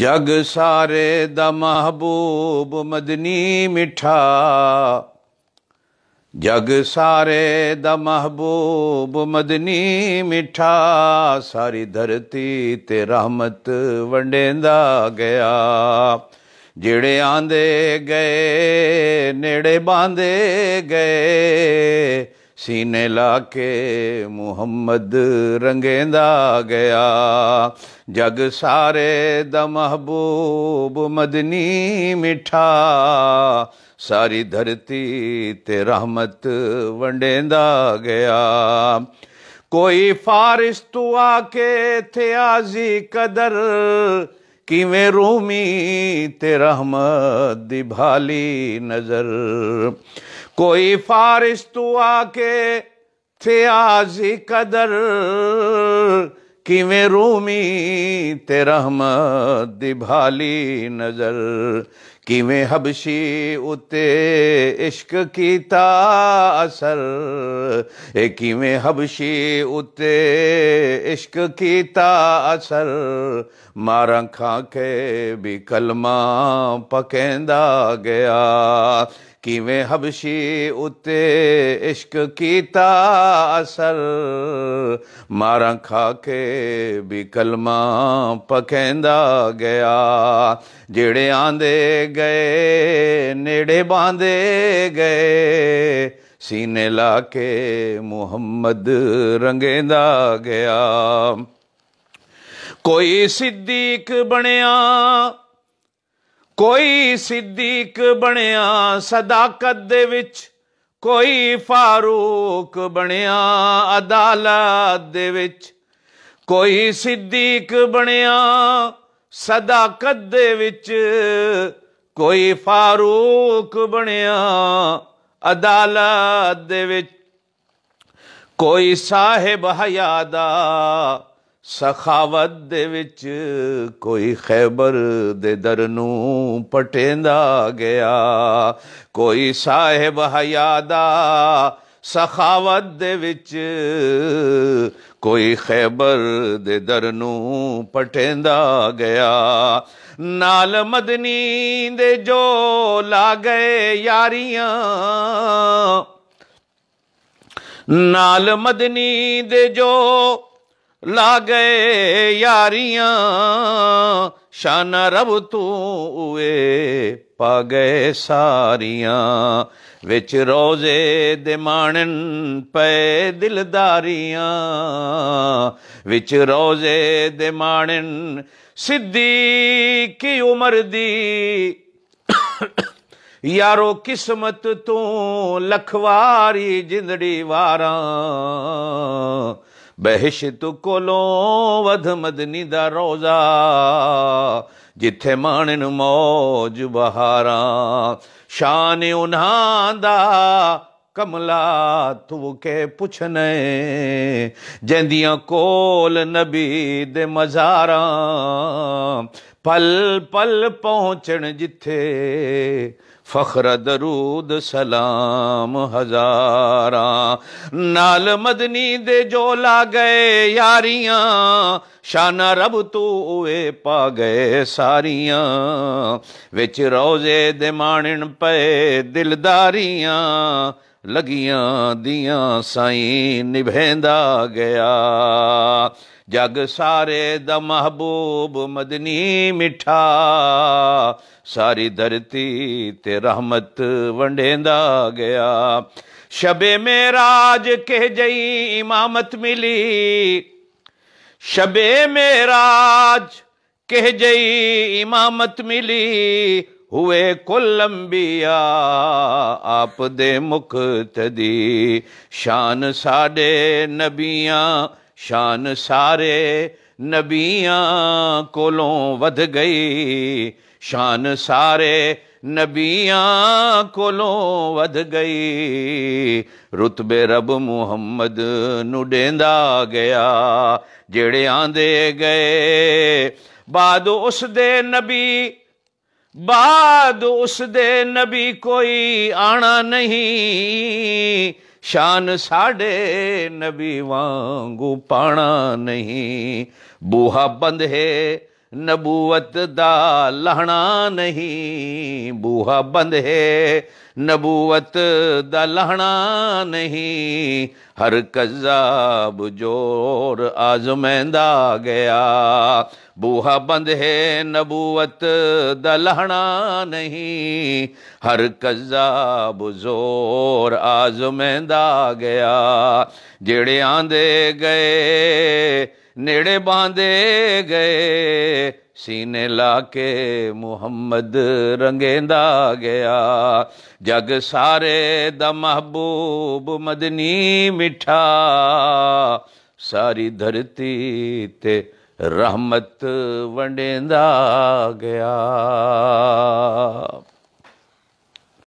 जग सारे द महबूब मदनी मिठा जग सारे द महबूब मदनी मिठा सारी धरती ते रहमत वंडेंदा गया ਜਿਹੜੇ ਆਂਦੇ ਗਏ ਨੇੜੇ ਬਾਂਦੇ ਗਏ ਸੀਨੇ ਲਾ ਕੇ ਮੁਹੰਮਦ ਰੰਗੇਂਦਾ ਗਿਆ ਜਗ ਸਾਰੇ ਦਾ ਮਹਬੂਬ ਮਦਨੀ ਮਿੱਠਾ ਸਾਰੀ ਧਰਤੀ ਤੇ ਰਹਿਮਤ ਵੰਡੇਂਦਾ ਗਿਆ ਕੋਈ ਫਾਰਿਸ ਤੂੰ ਆ ਕੇ ਥੇ ਆਜ਼ੀ ਕਦਰ किवें रूमी ते रहमत दी भाली नजर कोई फारिश तू आके थे आजी कदर किवें रूमी ते रहमत दी भाली नज़र किवें हबशी उते इश्क कीता असर ए किवें हबशी उते इश्क कीता असर मारा खां भी बि कलमा पकेंदा गया ਕਿਵੇਂ ਹਬਸ਼ੀ ਉਤੇ ਇਸ਼ਕ ਕੀਤਾ ਅਸਰ ਮਾਰਾਂ ਖਾ ਕੇ ਵੀ ਕਲਮਾ ਪਖੈਂਦਾ ਗਿਆ ਜਿਹੜੇ ਆਂਦੇ ਗਏ ਨੇੜੇ ਬਾਂਦੇ ਗਏ ਸੀਨੇ ਲਾ ਕੇ ਮੁਹੰਮਦ ਰੰਗੇਂਦਾ ਗਿਆ ਕੋਈ ਸਿੱਦੀਕ ਬਣਿਆ ਕੋਈ ਸਿੱਦੀਕ ਬਣਿਆ ਸਦਾਕਤ ਦੇ ਵਿੱਚ ਕੋਈ ਫਾਰੂਕ ਬਣਿਆ ਅਦਾਲਤ ਦੇ ਵਿੱਚ ਕੋਈ ਸਿੱਦੀਕ ਬਣਿਆ ਸਦਾਕਤ ਦੇ ਵਿੱਚ ਕੋਈ ਫਾਰੂਕ ਬਣਿਆ ਅਦਾਲਤ ਦੇ ਵਿੱਚ ਕੋਈ ਸਾਹਿਬ ਹਯਾਦਾ ਸਖਾਵਤ ਦੇ ਵਿੱਚ ਕੋਈ ਖੈਬਰ ਦੇ ਦਰ ਨੂੰ ਪਟੇਂਦਾ ਗਿਆ ਕੋਈ ਸਾਹਿਬ ਹਯਾ ਦਾ ਸਖਾਵਤ ਦੇ ਵਿੱਚ ਕੋਈ ਖੈਬਰ ਦੇ ਦਰ ਨੂੰ ਪਟੇਂਦਾ ਗਿਆ ਨਾਲ ਮਦਨੀ ਦੇ ਜੋ ਲਾ ਗਏ ਯਾਰੀਆਂ ਨਾਲ ਮਦਨੀ ਦੇ ਜੋ लागे लाॻ शान रब तू उहे पए सारियां विच रोज़े दे दाणनि पै दिलदारियां विच रोज़े दाणनि सिधी की उमर दी यारो क़िस्मत तू लखवारी जिंदड़ी वारां बहिशत कोलो वध मदनी दा रोज़ा जिथे माण्हू मौज बहारा शान उन्हांदा कमला तू के पुछने पुछ कोल नबी दे मज़ारा ਪਲ ਪਲ ਪਹੁੰਚਣ ਜਿੱਥੇ ਫਖਰ ਦਰੂਦ ਸਲਾਮ ਹਜ਼ਾਰਾਂ ਨਾਲ ਮਦਨੀ ਦੇ ਜੋ ਲਾ ਗਏ ਯਾਰੀਆਂ ਸ਼ਾਨਾ ਰਬ ਤੂੰ ਓਏ ਪਾ ਗਏ ਸਾਰੀਆਂ ਵਿੱਚ ਰੋਜ਼ੇ ਦੇ ਮਾਣਨ ਪਏ ਦਿਲਦਾਰੀਆਂ ਲਗੀਆਂ ਦੀਆਂ ਸਾਈਂ ਨਿਭੇਂਦਾ ਗਿਆ जग सारे द महबूब मदनी मिठा सारी धरती ते रहमत वंडेंदा गया शबे मेराज के जई इमामत मिली शबे में राज कह जई इमामत मिली हुए कोलंबिया आप दे मुख तदी शान साडे नबिया शान सारे नबिया कोलों वध गई शान सारे नबिया कोलों वध गई रुतबे रब मुहम्मद नुडेंदा गया जेड़े आंदे गए बाद उस दे नबी बाद उस दे नबी कोई आना नहीं शान साढ़े नबी वांगू पाना नहीं बूहा बंद है नबूवत दा लहना नहीं बूहा बंद है नबूवत दा लहना नहीं हर कज़ाब जोर आजमैंदा गया बूहा बंद है नबूवत दा लहना नहीं हर कज़ाब जोर आजमैंदा गया जेड़े आंदे गए नेड़े बांधे गए सीने लाके मुहम्मद रंगेंदा गया जग सारे द महबूब मदनी मिठा सारी धरती ते रहमत वंडेंदा गया